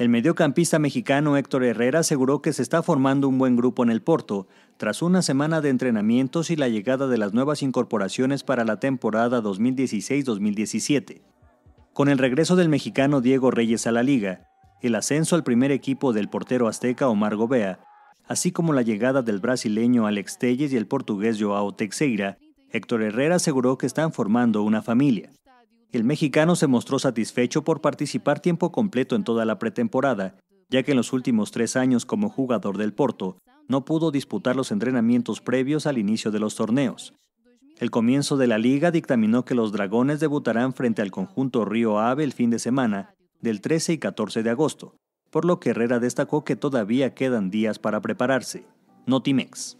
El mediocampista mexicano Héctor Herrera aseguró que se está formando un buen grupo en el Porto, tras una semana de entrenamientos y la llegada de las nuevas incorporaciones para la temporada 2016-2017. Con el regreso del mexicano Diego Reyes a la liga, el ascenso al primer equipo del portero azteca Omar Gobea, así como la llegada del brasileño Alex Telles y el portugués Joao Teixeira, Héctor Herrera aseguró que están formando una familia. El mexicano se mostró satisfecho por participar tiempo completo en toda la pretemporada, ya que en los últimos tres años como jugador del Porto no pudo disputar los entrenamientos previos al inicio de los torneos. El comienzo de la liga dictaminó que los Dragones debutarán frente al conjunto Río Ave el fin de semana, del 13 y 14 de agosto, por lo que Herrera destacó que todavía quedan días para prepararse. Notimex.